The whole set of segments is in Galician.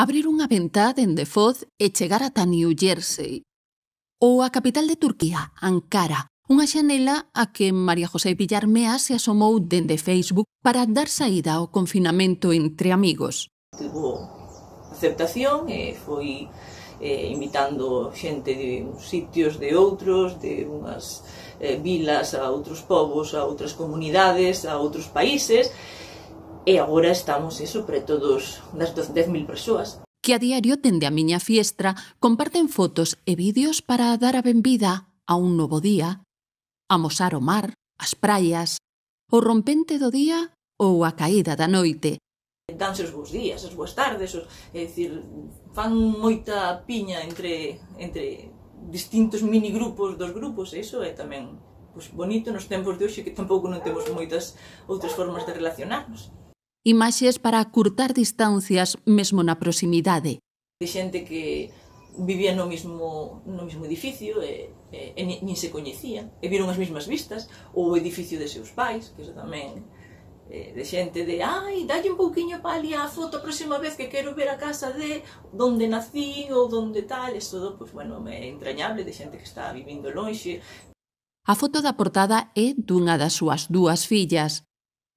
abrir unha ventá dende Foz e chegar ata New Jersey. Ou a capital de Turquía, Ankara, unha xanela a que María José Villarmea se asomou dende Facebook para dar saída ao confinamento entre amigos. Tivo aceptación e eh, foi eh, invitando xente de uns sitios, de outros, de unhas eh, vilas a outros povos, a outras comunidades, a outros países, E agora estamos iso preto dos, das 10.000 persoas que a diario tende a miña fiestra comparten fotos e vídeos para dar a benvida a un novo día, amosar o mar, as praias, o rompente do día ou a caída da noite. Danse os bons días, as boas tardes, os, é dicir, fan moita piña entre, entre distintos minigrupos dos grupos, e iso é tamén pois, bonito nos tempos de hoxe que tampouco non temos moitas outras formas de relacionarnos imaxes para acurtar distancias mesmo na proximidade. De xente que vivía no mismo, no mismo edificio e, e, e nin se coñecían e viron as mesmas vistas ou o edificio de seus pais, que iso tamén eh, de xente de ai, dalle un pouquiño pa ali a foto a próxima vez que quero ver a casa de donde nací ou donde tal, e todo, pois, bueno, é entrañable de xente que está vivindo lonxe. A foto da portada é dunha das súas dúas fillas,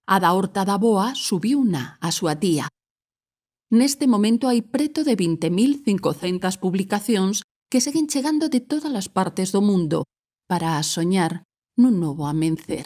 A da Horta da Boa subiu na a súa tía. Neste momento hai preto de 20.500 publicacións que seguen chegando de todas as partes do mundo para soñar nun novo amencer.